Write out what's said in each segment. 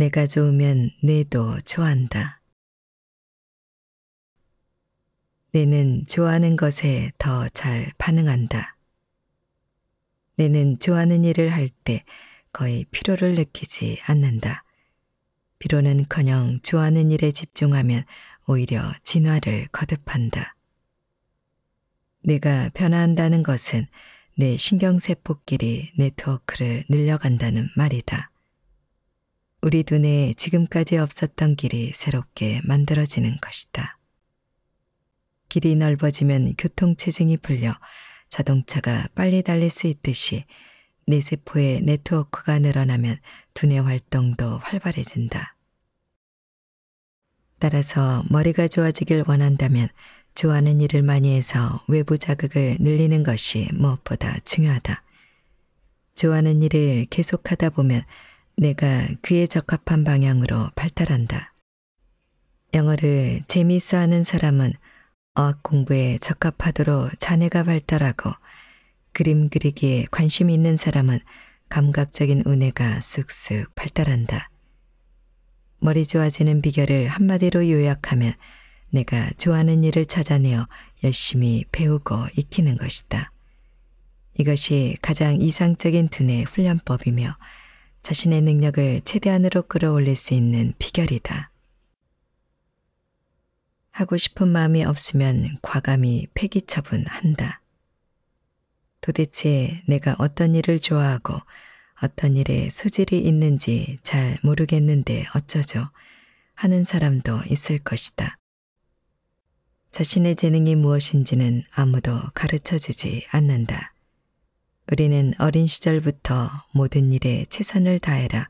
내가 좋으면 뇌도 좋아한다. 뇌는 좋아하는 것에 더 잘 반응한다. 뇌는 좋아하는 일을 할 때 거의 피로를 느끼지 않는다. 피로는커녕 좋아하는 일에 집중하면 오히려 진화를 거듭한다. 뇌가 변화한다는 것은 뇌 신경세포끼리 네트워크를 늘려간다는 말이다. 우리 두뇌에 지금까지 없었던 길이 새롭게 만들어지는 것이다. 길이 넓어지면 교통체증이 풀려 자동차가 빨리 달릴 수 있듯이 내 세포의 네트워크가 늘어나면 두뇌 활동도 활발해진다. 따라서 머리가 좋아지길 원한다면 좋아하는 일을 많이 해서 외부 자극을 늘리는 것이 무엇보다 중요하다. 좋아하는 일을 계속하다 보면 내가 그에 적합한 방향으로 발달한다. 영어를 재미있어 하는 사람은 어학 공부에 적합하도록 자네가 발달하고 그림 그리기에 관심 있는 사람은 감각적인 은혜가 쑥쑥 발달한다. 머리 좋아지는 비결을 한마디로 요약하면 내가 좋아하는 일을 찾아내어 열심히 배우고 익히는 것이다. 이것이 가장 이상적인 두뇌 훈련법이며 자신의 능력을 최대한으로 끌어올릴 수 있는 비결이다. 하고 싶은 마음이 없으면 과감히 폐기처분한다. 도대체 내가 어떤 일을 좋아하고 어떤 일에 소질이 있는지 잘 모르겠는데 어쩌죠 하는 사람도 있을 것이다. 자신의 재능이 무엇인지는 아무도 가르쳐 주지 않는다. 우리는 어린 시절부터 모든 일에 최선을 다해라.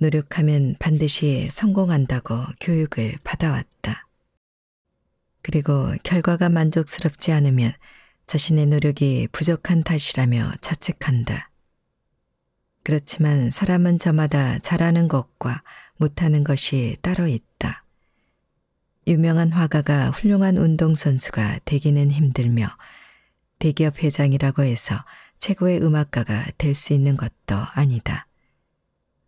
노력하면 반드시 성공한다고 교육을 받아왔다. 그리고 결과가 만족스럽지 않으면 자신의 노력이 부족한 탓이라며 자책한다. 그렇지만 사람은 저마다 잘하는 것과 못하는 것이 따로 있다. 유명한 화가가 훌륭한 운동선수가 되기는 힘들며 대기업 회장이라고 해서 최고의 음악가가 될 수 있는 것도 아니다.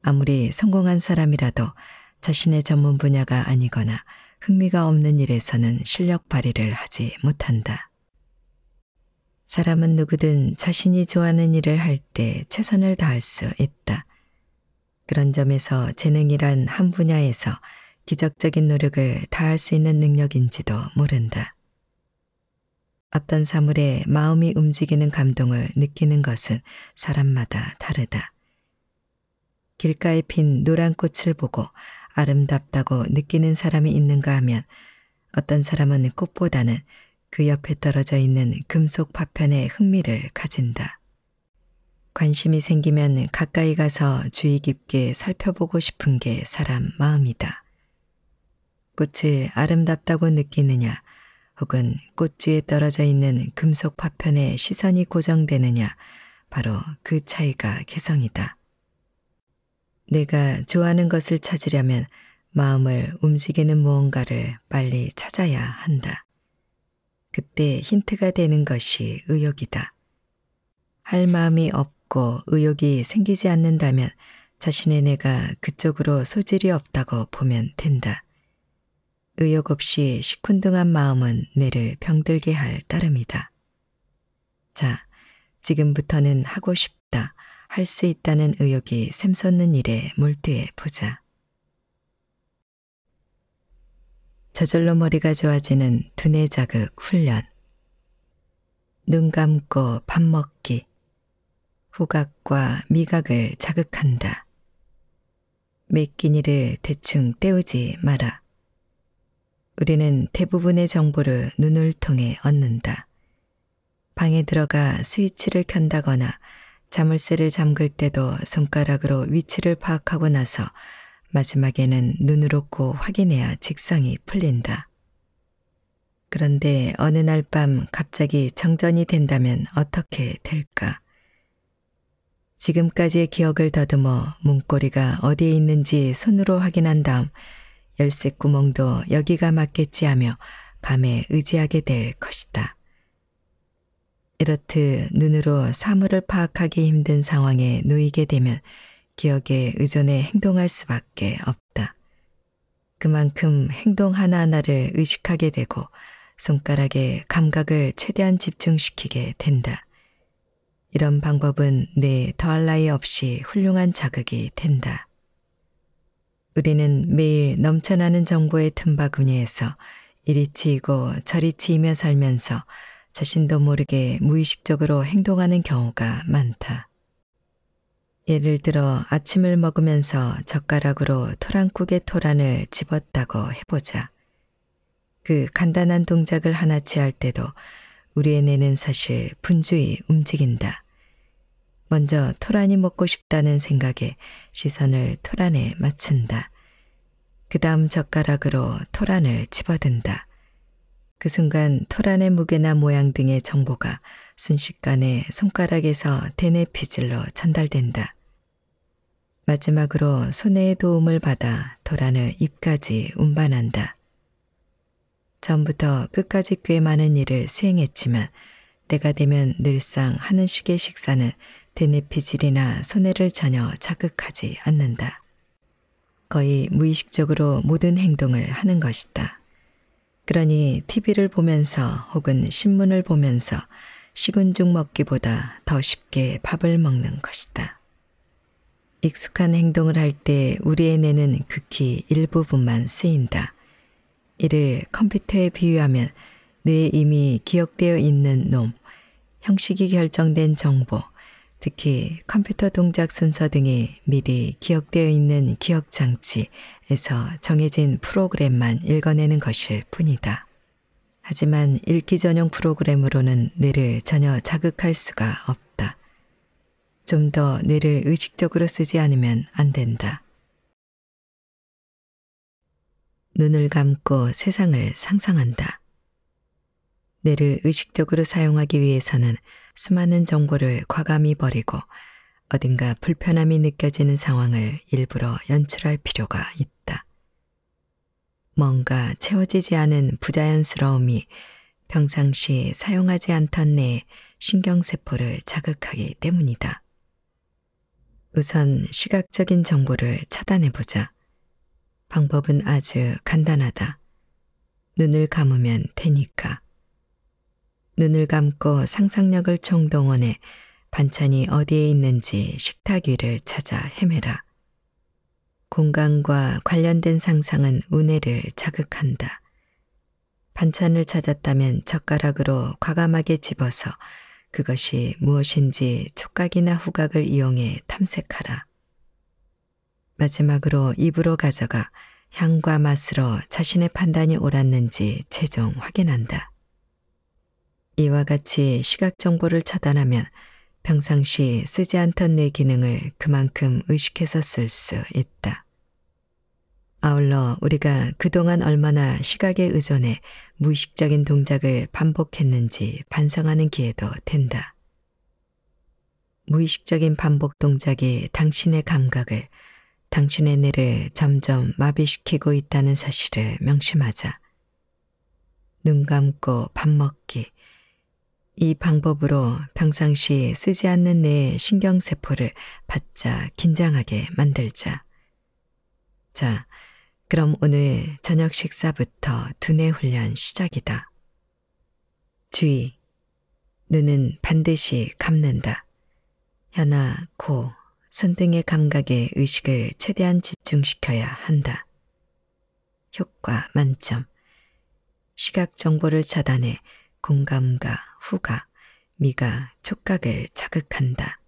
아무리 성공한 사람이라도 자신의 전문 분야가 아니거나 흥미가 없는 일에서는 실력 발휘를 하지 못한다. 사람은 누구든 자신이 좋아하는 일을 할 때 최선을 다할 수 있다. 그런 점에서 재능이란 한 분야에서 기적적인 노력을 다할 수 있는 능력인지도 모른다. 어떤 사물에 마음이 움직이는 감동을 느끼는 것은 사람마다 다르다. 길가에 핀 노란 꽃을 보고 아름답다고 느끼는 사람이 있는가 하면 어떤 사람은 그 꽃보다는 그 옆에 떨어져 있는 금속 파편에 흥미를 가진다. 관심이 생기면 가까이 가서 주의 깊게 살펴보고 싶은 게 사람 마음이다. 꽃을 아름답다고 느끼느냐, 혹은 꽃지에 떨어져 있는 금속 파편에 시선이 고정되느냐 바로 그 차이가 개성이다. 내가 좋아하는 것을 찾으려면 마음을 움직이는 무언가를 빨리 찾아야 한다. 그때 힌트가 되는 것이 의욕이다. 할 마음이 없고 의욕이 생기지 않는다면 자신의 내가 그쪽으로 소질이 없다고 보면 된다. 의욕 없이 시큰둥한 마음은 뇌를 병들게 할 따름이다. 자, 지금부터는 하고 싶다, 할 수 있다는 의욕이 샘솟는 일에 몰두해 보자. 저절로 머리가 좋아지는 두뇌 자극 훈련. 눈 감고 밥 먹기. 후각과 미각을 자극한다. 맥기니를 대충 때우지 마라. 우리는 대부분의 정보를 눈을 통해 얻는다. 방에 들어가 스위치를 켠다거나 자물쇠를 잠글 때도 손가락으로 위치를 파악하고 나서 마지막에는 눈으로 꼭 확인해야 직성이 풀린다. 그런데 어느 날 밤 갑자기 정전이 된다면 어떻게 될까? 지금까지의 기억을 더듬어 문고리가 어디에 있는지 손으로 확인한 다음 열쇠구멍도 여기가 맞겠지 하며 감에 의지하게 될 것이다. 이렇듯 눈으로 사물을 파악하기 힘든 상황에 놓이게 되면 기억에 의존해 행동할 수밖에 없다. 그만큼 행동 하나하나를 의식하게 되고 손가락의 감각을 최대한 집중시키게 된다. 이런 방법은 뇌 더할 나위 없이 훌륭한 자극이 된다. 우리는 매일 넘쳐나는 정보의 틈바구니에서 이리 치이고 저리 치이며 살면서 자신도 모르게 무의식적으로 행동하는 경우가 많다. 예를 들어 아침을 먹으면서 젓가락으로 토랑국의 토란을 집었다고 해보자. 그 간단한 동작을 하나 취할 때도 우리의 뇌는 사실 분주히 움직인다. 먼저 토란이 먹고 싶다는 생각에 시선을 토란에 맞춘다. 그 다음 젓가락으로 토란을 집어든다. 그 순간 토란의 무게나 모양 등의 정보가 순식간에 손가락에서 대뇌피질로 전달된다. 마지막으로 손의 도움을 받아 토란을 입까지 운반한다. 전부터 끝까지 꽤 많은 일을 수행했지만 때가 되면 늘상 하는 식의 식사는 대뇌피질이나 손해를 전혀 자극하지 않는다. 거의 무의식적으로 모든 행동을 하는 것이다. 그러니 TV를 보면서 혹은 신문을 보면서 식은죽 먹기보다 더 쉽게 밥을 먹는 것이다. 익숙한 행동을 할 때 우리의 뇌는 극히 일부분만 쓰인다. 이를 컴퓨터에 비유하면 뇌에 이미 기억되어 있는 놈, 형식이 결정된 정보, 특히 컴퓨터 동작 순서 등이 미리 기억되어 있는 기억장치에서 정해진 프로그램만 읽어내는 것일 뿐이다. 하지만 읽기 전용 프로그램으로는 뇌를 전혀 자극할 수가 없다. 좀 더 뇌를 의식적으로 쓰지 않으면 안 된다. 눈을 감고 세상을 상상한다. 뇌를 의식적으로 사용하기 위해서는 수많은 정보를 과감히 버리고 어딘가 불편함이 느껴지는 상황을 일부러 연출할 필요가 있다. 뭔가 채워지지 않은 부자연스러움이 평상시 사용하지 않던 내 신경세포를 자극하기 때문이다. 우선 시각적인 정보를 차단해보자. 방법은 아주 간단하다. 눈을 감으면 되니까. 눈을 감고 상상력을 총동원해 반찬이 어디에 있는지 식탁 위를 찾아 헤매라. 공간과 관련된 상상은 은혜를 자극한다. 반찬을 찾았다면 젓가락으로 과감하게 집어서 그것이 무엇인지 촉각이나 후각을 이용해 탐색하라. 마지막으로 입으로 가져가 향과 맛으로 자신의 판단이 옳았는지 최종 확인한다. 이와 같이 시각 정보를 차단하면 평상시 쓰지 않던 뇌 기능을 그만큼 의식해서 쓸 수 있다. 아울러 우리가 그동안 얼마나 시각에 의존해 무의식적인 동작을 반복했는지 반성하는 기회도 된다. 무의식적인 반복 동작이 당신의 감각을, 당신의 뇌를 점점 마비시키고 있다는 사실을 명심하자. 눈 감고 밥 먹기, 이 방법으로 평상시 쓰지 않는 내 신경세포를 바짝 긴장하게 만들자. 자, 그럼 오늘 저녁 식사부터 두뇌 훈련 시작이다. 주의. 눈은 반드시 감는다. 혀나 코, 손 등의 감각에 의식을 최대한 집중시켜야 한다. 효과 만점. 시각 정보를 차단해 공감과 후각, 미가 촉각을 자극한다.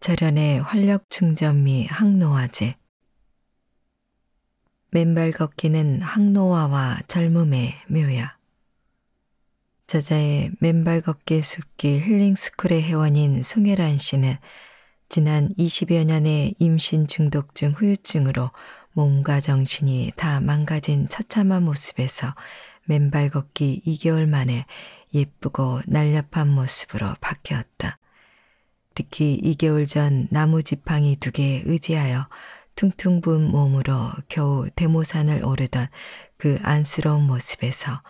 절연의 활력 충전 및 항노화제 맨발 걷기는 항노화와 젊음의 묘약 저자의 맨발 걷기 숲길 힐링스쿨의 회원인 송혜란 씨는 지난 20여 년의 임신 중독증 후유증으로 몸과 정신이 다 망가진 처참한 모습에서 맨발 걷기 2개월 만에 예쁘고 날렵한 모습으로 바뀌었다. 특히 2개월 전 나무 지팡이 두 개에 의지하여 퉁퉁 부은 몸으로 겨우 대모산을 오르던 그 안쓰러운 모습에서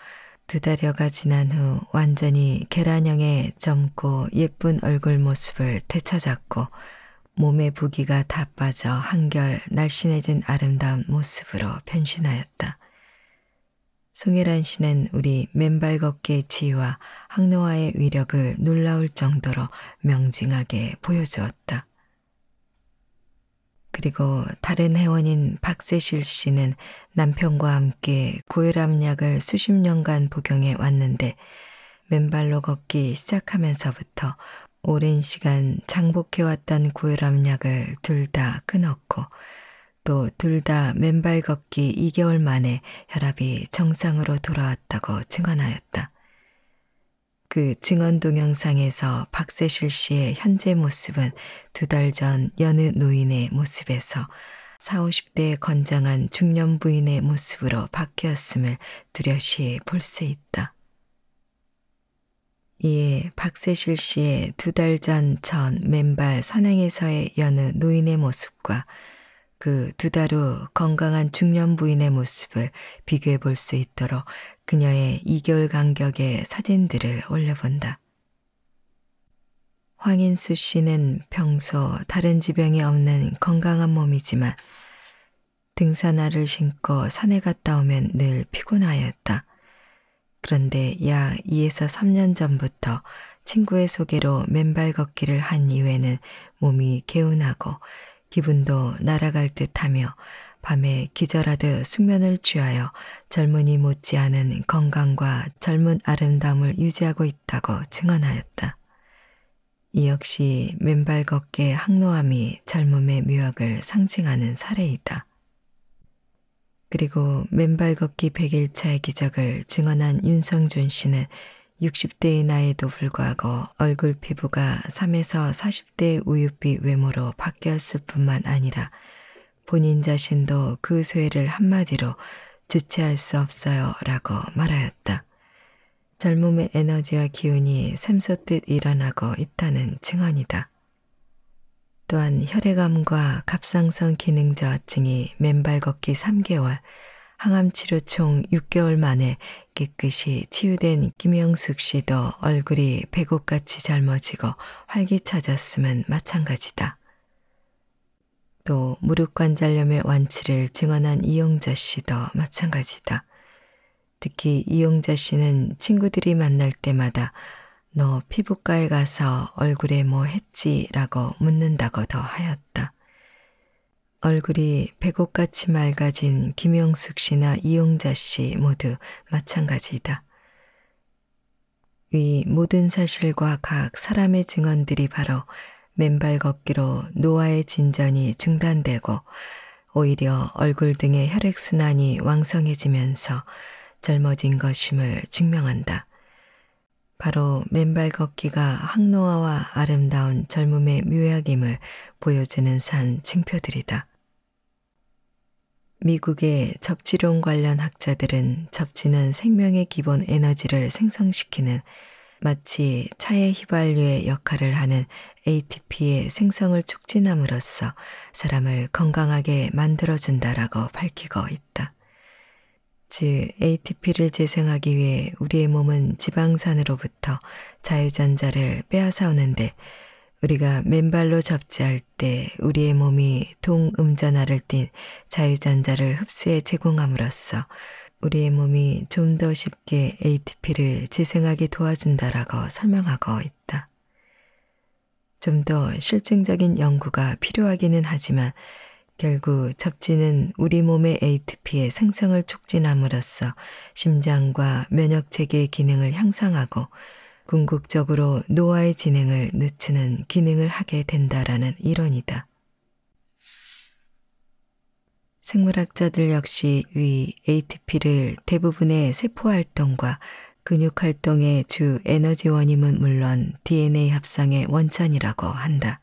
두 달여가 지난 후 완전히 계란형의 젊고 예쁜 얼굴 모습을 되찾았고 몸의 부기가 다 빠져 한결 날씬해진 아름다운 모습으로 변신하였다. 송혜란 씨는 우리 맨발 걷기의 지와 항노화의 위력을 놀라울 정도로 명징하게 보여주었다. 그리고 다른 회원인 박세실 씨는 남편과 함께 고혈압약을 수십 년간 복용해 왔는데 맨발로 걷기 시작하면서부터 오랜 시간 장복해왔던 고혈압약을 둘 다 끊었고 또 둘 다 맨발 걷기 2개월 만에 혈압이 정상으로 돌아왔다고 증언하였다. 그 증언 동영상에서 박세실 씨의 현재 모습은 두 달 전 여느 노인의 모습에서 4 5 0대 건장한 중년 부인의 모습으로 바뀌었음을 두려시 볼수 있다. 이에 예, 박세실 씨의 두 달 전 전 맨발 산행에서의 여느 노인의 모습과 그 두 달 후 건강한 중년 부인의 모습을 비교해 볼 수 있도록 그녀의 이결 간격의 사진들을 올려본다. 황인수 씨는 평소 다른 지병이 없는 건강한 몸이지만 등산화를 신고 산에 갔다 오면 늘 피곤하였다. 그런데 약 2에서 3년 전부터 친구의 소개로 맨발 걷기를 한 이후에는 몸이 개운하고 기분도 날아갈 듯하며 밤에 기절하듯 숙면을 취하여 젊은이 못지않은 건강과 젊은 아름다움을 유지하고 있다고 증언하였다. 이 역시 맨발 걷기의 항노함이 젊음의 묘약을 상징하는 사례이다. 그리고 맨발 걷기 100일차의 기적을 증언한 윤성준 씨는 60대의 나이에도 불구하고 얼굴 피부가 3에서 40대의 우유빛 외모로 바뀌었을 뿐만 아니라 본인 자신도 그 쇠를 한마디로 주체할 수 없어요 라고 말하였다. 젊음의 에너지와 기운이 샘솟듯 일어나고 있다는 증언이다. 또한 혈액암과 갑상선 기능 저하증이 맨발 걷기 3개월, 항암 치료 총 6개월 만에 깨끗이 치유된 김영숙 씨도 얼굴이 백옥같이 젊어지고 활기차졌음은 마찬가지다. 또 무릎 관절염의 완치를 증언한 이용자 씨도 마찬가지다. 특히 이용자 씨는 친구들이 만날 때마다 너 피부과에 가서 얼굴에 뭐 했지? 라고 묻는다고 더 하였다. 얼굴이 백옥같이 맑아진 김영숙 씨나 이용자 씨 모두 마찬가지다. 위 모든 사실과 각 사람의 증언들이 바로 맨발 걷기로 노화의 진전이 중단되고 오히려 얼굴 등의 혈액순환이 왕성해지면서 젊어진 것임을 증명한다. 바로 맨발 걷기가 항노화와 아름다운 젊음의 묘약임을 보여주는 산증표들이다 미국의 접지론 관련 학자들은 접지는 생명의 기본 에너지를 생성시키는 마치 차의 휘발유의 역할을 하는 ATP의 생성을 촉진함으로써 사람을 건강하게 만들어준다라고 밝히고 있다. 즉 ATP를 재생하기 위해 우리의 몸은 지방산으로부터 자유전자를 빼앗아오는데 우리가 맨발로 접지할 때 우리의 몸이 동음전화를 띤 자유전자를 흡수해 제공함으로써 우리의 몸이 좀 더 쉽게 ATP를 재생하게 도와준다라고 설명하고 있다. 좀 더 실증적인 연구가 필요하기는 하지만 결국 접지는 우리 몸의 ATP의 생성을 촉진함으로써 심장과 면역체계의 기능을 향상하고 궁극적으로 노화의 진행을 늦추는 기능을 하게 된다라는 이론이다. 생물학자들 역시 위 ATP를 대부분의 세포활동과 근육활동의 주 에너지원임은 물론 DNA 합성의 원천이라고 한다.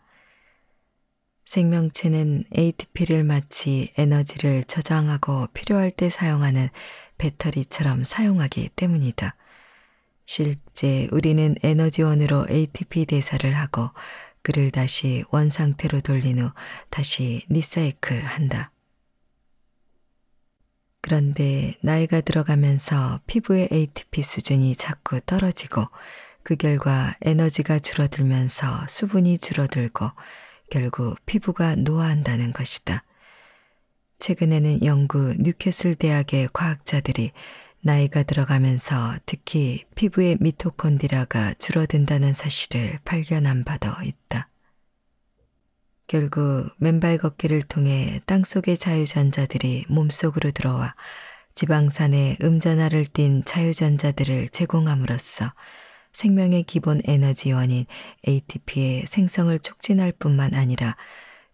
생명체는 ATP를 마치 에너지를 저장하고 필요할 때 사용하는 배터리처럼 사용하기 때문이다. 실제 우리는 에너지원으로 ATP 대사를 하고 그를 다시 원상태로 돌린 후 다시 리사이클 한다. 그런데 나이가 들어가면서 피부의 ATP 수준이 자꾸 떨어지고 그 결과 에너지가 줄어들면서 수분이 줄어들고 결국 피부가 노화한다는 것이다. 최근에는 영국 뉴캐슬 대학의 과학자들이 나이가 들어가면서 특히 피부의 미토콘디라가 줄어든다는 사실을 발견한 바도 있다. 결국 맨발 걷기를 통해 땅속의 자유전자들이 몸속으로 들어와 지방산에 음전하를 띤 자유전자들을 제공함으로써 생명의 기본 에너지원인 ATP의 생성을 촉진할 뿐만 아니라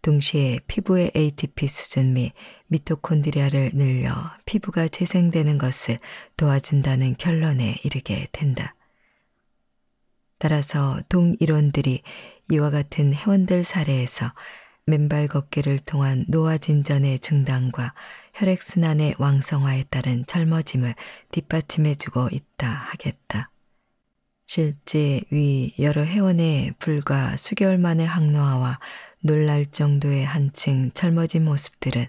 동시에 피부의 ATP 수준 및 미토콘드리아를 늘려 피부가 재생되는 것을 도와준다는 결론에 이르게 된다. 따라서 동일원들이 이와 같은 회원들 사례에서 맨발 걷기를 통한 노화 진전의 중단과 혈액순환의 왕성화에 따른 젊어짐을 뒷받침해주고 있다 하겠다. 실제 위 여러 회원의 불과 수개월 만의 항노화와 놀랄 정도의 한층 젊어진 모습들은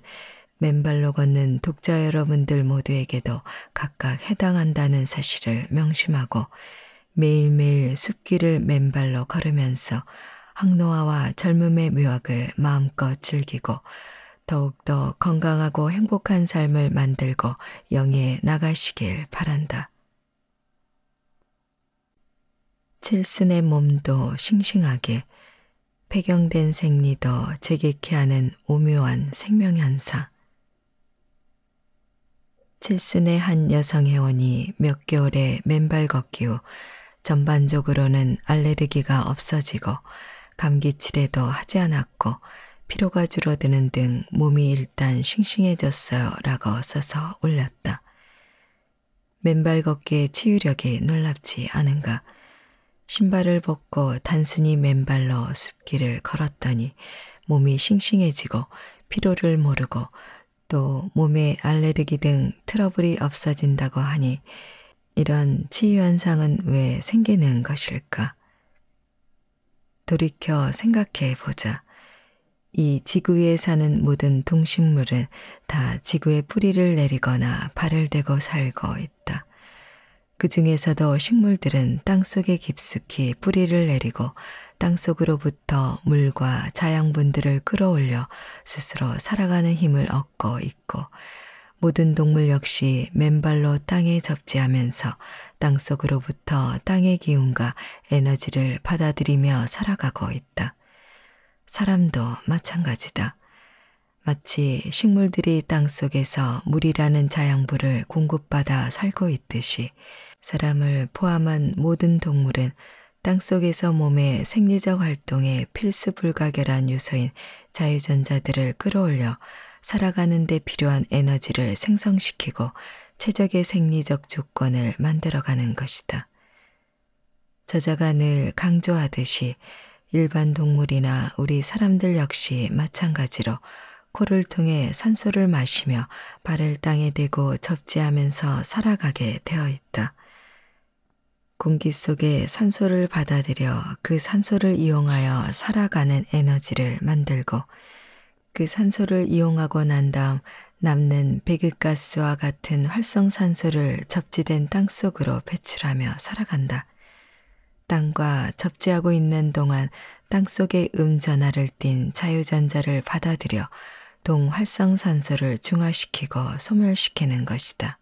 맨발로 걷는 독자 여러분들 모두에게도 각각 해당한다는 사실을 명심하고 매일매일 숲길을 맨발로 걸으면서 항노화와 젊음의 묘학을 마음껏 즐기고 더욱더 건강하고 행복한 삶을 만들고 영위해 나가시길 바란다. 칠순의 몸도 싱싱하게 폐경된 생리도 재개케 하는 오묘한 생명현상 칠순의 한 여성 회원이 몇 개월의 맨발 걷기 후 전반적으로는 알레르기가 없어지고 감기치레도 하지 않았고 피로가 줄어드는 등 몸이 일단 싱싱해졌어요 라고 써서 올렸다. 맨발 걷기의 치유력이 놀랍지 않은가. 신발을 벗고 단순히 맨발로 숲길을 걸었더니 몸이 싱싱해지고 피로를 모르고 또 몸에 알레르기 등 트러블이 없어진다고 하니 이런 치유현상은 왜 생기는 것일까? 돌이켜 생각해 보자. 이 지구에 사는 모든 동식물은 다 지구에 뿌리를 내리거나 발을 대고 살고 있다. 그 중에서도 식물들은 땅속에 깊숙이 뿌리를 내리고 땅속으로부터 물과 자양분들을 끌어올려 스스로 살아가는 힘을 얻고 있고 모든 동물 역시 맨발로 땅에 접지하면서 땅속으로부터 땅의 기운과 에너지를 받아들이며 살아가고 있다. 사람도 마찬가지다. 마치 식물들이 땅속에서 물이라는 자양분을 공급받아 살고 있듯이 사람을 포함한 모든 동물은 땅속에서 몸의 생리적 활동에 필수 불가결한 요소인 자유전자들을 끌어올려 살아가는 데 필요한 에너지를 생성시키고 최적의 생리적 조건을 만들어가는 것이다. 저자가 늘 강조하듯이 일반 동물이나 우리 사람들 역시 마찬가지로 코를 통해 산소를 마시며 발을 땅에 대고 접지하면서 살아가게 되어 있다. 공기 속에 산소를 받아들여 그 산소를 이용하여 살아가는 에너지를 만들고 그 산소를 이용하고 난 다음 남는 배극가스와 같은 활성산소를 접지된 땅 속으로 배출하며 살아간다. 땅과 접지하고 있는 동안 땅 속의 음전하를 띤 자유전자를 받아들여 동활성산소를 중화시키고 소멸시키는 것이다.